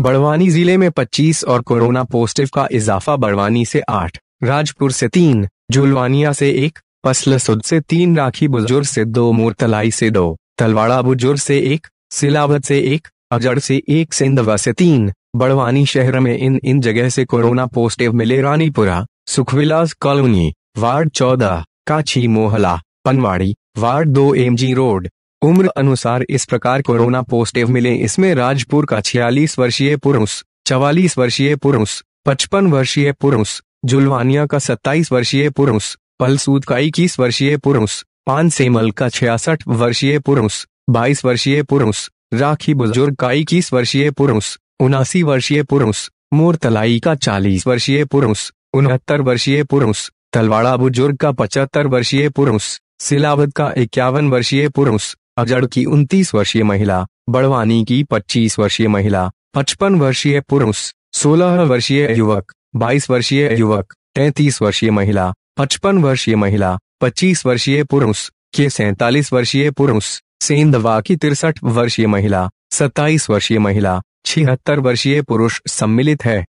बड़वानी जिले में 25 और कोरोना पॉजिटिव का इजाफा बड़वानी से 8, राजपुर से 3, जुलवानिया से 1, पसलसुद से 3, राखी बुजुर्ग से 2, मोरतलाई से 2, तलवाड़ा बुजुर्ग से 1, सिलावत से 1, अजड़ से 1, सिंधवा से 3, बड़वानी शहर में इन इन जगह से कोरोना पॉजिटिव मिले रानीपुरा सुखविलास कॉलोनी वार्ड चौदह काछी मोहला पनवाड़ी वार्ड दो एम रोड उम्र अनुसार इस प्रकार कोरोना पॉजिटिव मिले इसमें राजपुर का छियालीस वर्षीय पुरुष चवालीस वर्षीय पुरुष पचपन वर्षीय पुरुष जुलवानिया का सत्ताईस वर्षीय पुरुष पलसूद का इक्कीस वर्षीय पुरुष पान सेमल का छियासठ वर्षीय पुरुष बाईस वर्षीय पुरुष राखी बुजुर्ग का इक्कीस वर्षीय पुरुष उनासी वर्षीय पुरुष मोरतलाई का चालीस वर्षीय पुरुष उनहत्तर वर्षीय पुरुष तलवाड़ा बुजुर्ग का पचहत्तर वर्षीय पुरुष सिलावत का इक्यावन वर्षीय पुरुष अजड़ की उनतीस वर्षीय महिला बड़वानी की पच्चीस वर्षीय महिला पचपन वर्षीय पुरुष सोलह वर्षीय युवक बाईस वर्षीय युवक तैतीस वर्षीय महिला पचपन वर्षीय महिला पच्चीस वर्षीय पुरुष के सैतालीस वर्षीय पुरुष सेंधवा की तिरसठ वर्षीय महिला सत्ताईस वर्षीय महिला छिहत्तर वर्षीय पुरुष सम्मिलित है